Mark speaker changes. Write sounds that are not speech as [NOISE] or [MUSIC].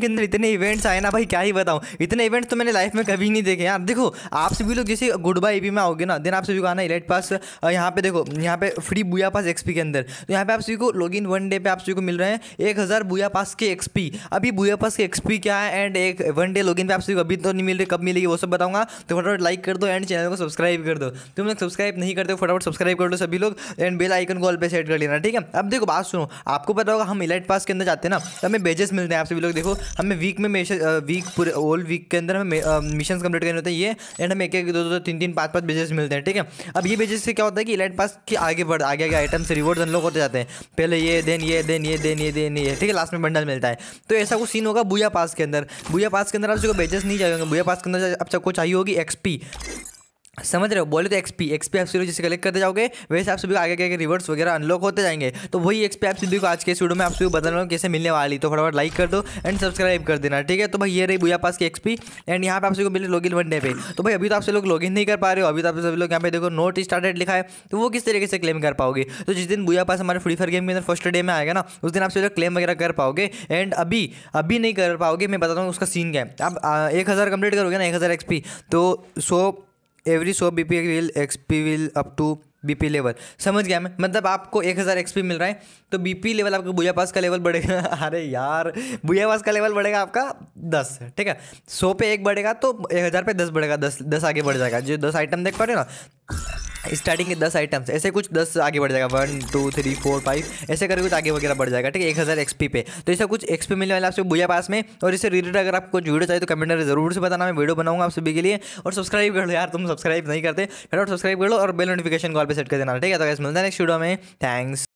Speaker 1: के अंदर इतने इवेंट्स आए ना भाई क्या ही बताऊँ इतने इवेंट्स तो मैंने लाइफ में कभी नहीं देखे यार देखो आप सभी लोग जैसे गुड बाय ए में आओगे ना देन आप सभी को आना इलेट पास यहाँ पे देखो यहाँ पे फ्री बुया पास एक्सपी के अंदर तो यहाँ पे आप सभी को लॉग इन वन डे पे आप सभी को मिल रहे हैं एक हज़ार बुया पास के एक्सपी अभी बुया पास के एक्सपी क्या है एंड एक वन डे लॉग इन पर आप सभी को अभी तो नहीं मिल रही कब मिलेगी वो सब बताऊँगा तो फटाफट लाइक कर दो एंड चैनल को सब्सक्राइब कर दो तुम लोग सब्सक्राइब नहीं करते फटाफट सब्सक्राइब कर दो सभी लोग एंड बेल आइकन को ऑल पे सेट कर लेना ठीक है अब देखो बात सुनो आपको पता होगा हम इलाइट पास के अंदर जाते हैं ना तो हमें बेजेस मिलते हैं आप सभी लोग देखो हमें वीक में वीक पूरे ओल वीक के अंदर हमें मिशन कंप्लीट करने होते हैं ये एंड हमें एक एक दो दो तीन तीन पाँच पाँच बेजेस मिलते हैं ठीक है अब ये बेजेस से क्या होता है कि इलाइट पास के आगे बढ़ आगे आगे आइटम से रिवॉर्ड अनलॉक होते जाते हैं पहले ये देन ये देन ये देन ये देन ये ठीक है लास्ट में बंडल मिलता है तो ऐसा कुछ सीन होगा बुया पास के अंदर बुया पास के अंदर आप जो बेजेस नहीं जाएंगे बुया पास के अंदर आप सबको चाहिए होगी एक्सपी समझ रहे हो बोले तो एक्सपी एक्सपी आप सीरो जैसे कलेक्ट करते जाओगे वैसे आप सभी को आगे आगे रिवर्स वगैरह अनलॉक होते जाएंगे तो वही एक्सपी आप सीधी को आज के वीडियो में आप सभी बता कैसे मिलने वाली तो फटाफट लाइक कर दो एंड सब्सक्राइब कर देना ठीक है तो भाई ये रही भूया पास की एक्सपी एंड यहाँ पर आप सभी को मिले लॉग वन डे पे तो भाई अभी तो आपसे लोग लॉग इन नहीं कर पा रहे हो अभी तो आप सभी लोग यहाँ पे देखो नोट स्टार्टेड लिखा है तो वो किस तरीके से क्लेम कर पाओगे तो जिस दिन भूया पास हमारे फ्री फायर गेम के अंदर फर्स्ट डे में आएगा ना उस दिन आप सभी लोग क्लेम वगैरह कर पाओगे एंड अभी अभी नहीं कर पाओगे मैं बताता हूँ उसका सीन क्या है आप एक हज़ार कंप्लीट करोगे ना एक हज़ार एक्सपी तो सौ every so B P will XP will up to B P level समझ गया मैं मतलब आपको एक हज़ार एक्सपी मिल रहा है तो बी पी लेवल आपका बुया पास का लेवल बढ़ेगा [LAUGHS] अरे यार बुया पास का लेवल बढ़ेगा आपका दस ठीक है सौ पे एक बढ़ेगा तो एक हज़ार पे दस बढ़ेगा दस दस आगे बढ़ जाएगा जो दस आइटम देख पा रहे हो ना स्टार्टिंग के दस आइटम्स ऐसे कुछ दस आगे बढ़ जाएगा one two three four five ऐसे करके कुछ आगे वगैरह बढ़ जाएगा ठीक है एक हज़ार एक्सपी पे तो ऐसा कुछ एक्सपी मिलने वाला आपसे बुझा पास में और इससे रिलेटेड अगर आपको कुछ वीडियो चाहिए तो कमेंट में जरूर से बताना मैं वीडियो बनाऊंगा आप सभी के लिए और सब्सक्राइब कर लो यार तुम सब्सक्राइब नहीं करते फटाफट सब्सक्राइब कर लो और बेल नोटिफिकेशन कॉल पर सेट कर देना ठीक है तो मिलता है नेक्स्ट वीडियो में थैंक्स